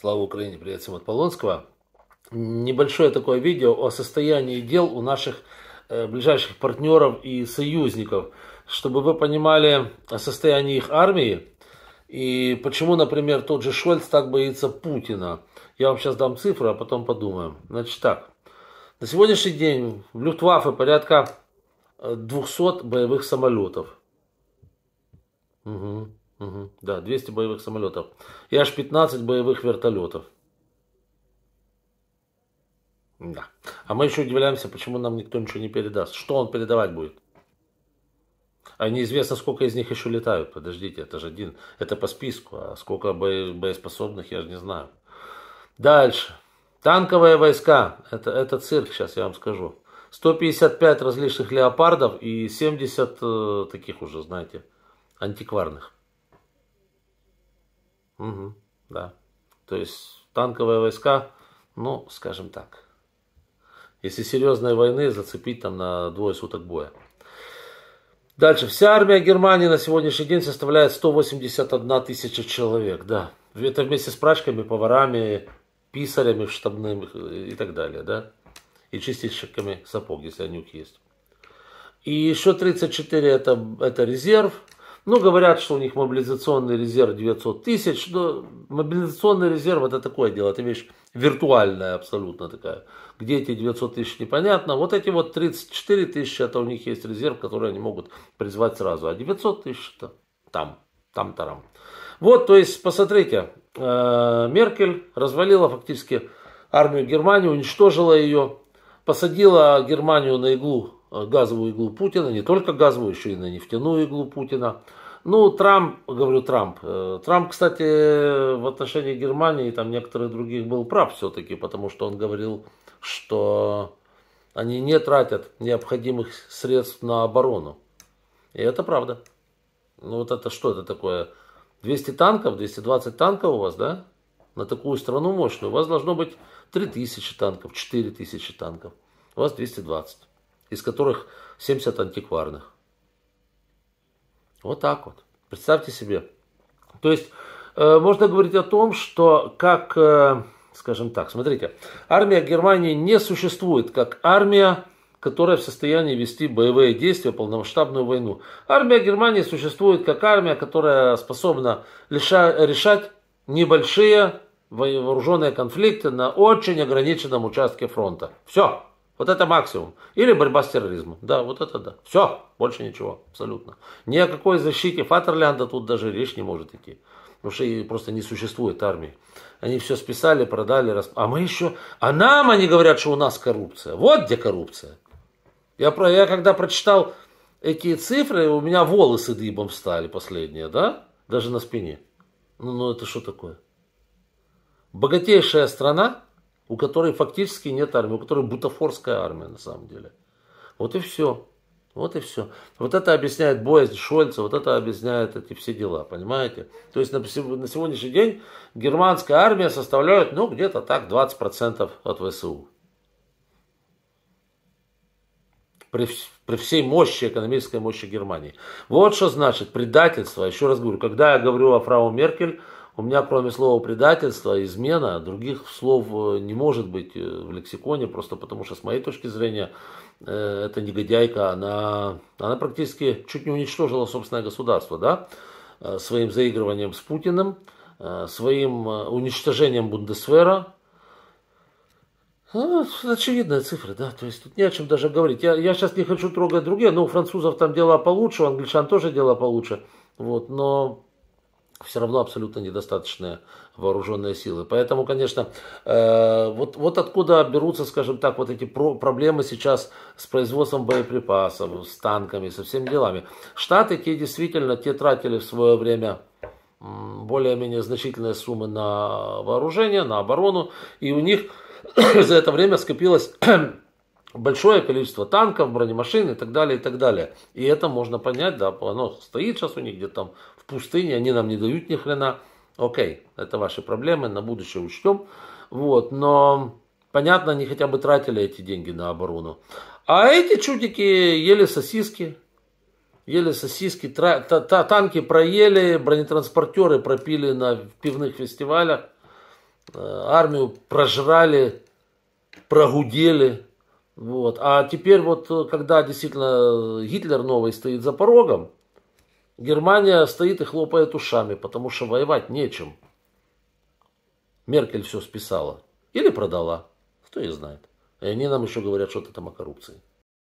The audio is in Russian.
Слава Украине, привет всем от Полонского. Небольшое такое видео о состоянии дел у наших э, ближайших партнеров и союзников, чтобы вы понимали о состоянии их армии и почему, например, тот же Шольц так боится Путина. Я вам сейчас дам цифры, а потом подумаем. Значит так, на сегодняшний день в Люфтваффе порядка 200 э, боевых самолетов. Угу. Угу. Да, 200 боевых самолетов. И аж 15 боевых вертолетов. Да. А мы еще удивляемся, почему нам никто ничего не передаст. Что он передавать будет? А неизвестно, сколько из них еще летают. Подождите, это же один. Это по списку. А сколько бо... боеспособных, я же не знаю. Дальше. Танковые войска. Это, это цирк, сейчас я вам скажу. 155 различных леопардов и 70 э, таких уже, знаете, антикварных. Угу, да. То есть танковые войска, ну, скажем так. Если серьезной войны, зацепить там на двое суток боя. Дальше. Вся армия Германии на сегодняшний день составляет 181 тысяча человек. Да. Это вместе с прачками, поварами, писарями штабными и так далее. Да? И чистильщиками сапог, если они у них есть. И еще 34 это, это резерв. Ну, говорят, что у них мобилизационный резерв 900 тысяч. Но мобилизационный резерв это такое дело, это вещь виртуальная абсолютно такая. Где эти 900 тысяч, непонятно. Вот эти вот 34 тысячи, это у них есть резерв, который они могут призвать сразу. А 900 тысяч это там, там-тарам. Вот, то есть, посмотрите, э, Меркель развалила фактически армию Германии, уничтожила ее, посадила Германию на иглу Э, газовую иглу Путина, не только газовую, еще и на нефтяную иглу Путина. Ну, Трамп, говорю Трамп, э, Трамп, кстати, в отношении Германии и там некоторых других был прав все-таки, потому что он говорил, что они не тратят необходимых средств на оборону. И это правда. Ну вот это что это такое? 200 танков, 220 танков у вас, да? На такую страну мощную. У вас должно быть 3000 танков, 4000 танков. У вас 220 из которых 70 антикварных. Вот так вот. Представьте себе. То есть э, можно говорить о том, что как, э, скажем так, смотрите, армия Германии не существует как армия, которая в состоянии вести боевые действия, полномасштабную войну. Армия Германии существует как армия, которая способна лиша- решать небольшие вооруженные конфликты на очень ограниченном участке фронта. Все. Вот это максимум. Или борьба с терроризмом. Да, вот это да. Все, больше ничего, абсолютно. Ни о какой защите Фатерлянда тут даже речь не может идти. Потому что просто не существует армии. Они все списали, продали. Расп... А мы еще... А нам они говорят, что у нас коррупция. Вот где коррупция. Я, про... Я когда прочитал эти цифры, у меня волосы дыбом встали последние, да? Даже на спине. Ну, ну это что такое? Богатейшая страна, у которой фактически нет армии, у которой бутафорская армия на самом деле. Вот и все. Вот и все. Вот это объясняет боязнь Шольца, вот это объясняет эти все дела, понимаете? То есть на, сегодняшний день германская армия составляет, ну, где-то так, 20% от ВСУ. При, при всей мощи, экономической мощи Германии. Вот что значит предательство. Еще раз говорю, когда я говорю о фрау Меркель, у меня кроме слова предательство, измена, других слов э, не может быть э, в лексиконе, просто потому что с моей точки зрения э, эта негодяйка, она, она практически чуть не уничтожила собственное государство, да, своим заигрыванием с Путиным, своим уничтожением Бундесвера, ну, очевидные цифры, да, то есть тут не о чем даже говорить. Я, я сейчас не хочу трогать другие, но у французов там дела получше, у англичан тоже дела получше. Вот, но все равно абсолютно недостаточная вооруженная сила. Поэтому, конечно, э, вот, вот откуда берутся, скажем так, вот эти проблемы сейчас с производством боеприпасов, с танками, со всеми делами. Штаты, те действительно, те тратили в свое время более-менее значительные суммы на вооружение, на оборону, и у них за это время скопилось большое количество танков, бронемашин и так далее, и так далее. И это можно понять, да, оно стоит сейчас у них где-то там пустыне, они нам не дают ни хрена. Окей, это ваши проблемы, на будущее учтем. Вот, но понятно, они хотя бы тратили эти деньги на оборону. А эти чудики ели сосиски, ели сосиски, тра- та- та- танки проели, бронетранспортеры пропили на пивных фестивалях, э, армию прожрали, прогудели. Вот. А теперь вот, э, когда действительно Гитлер новый стоит за порогом, Германия стоит и хлопает ушами, потому что воевать нечем. Меркель все списала. Или продала. Кто ее знает. И они нам еще говорят что-то там о коррупции.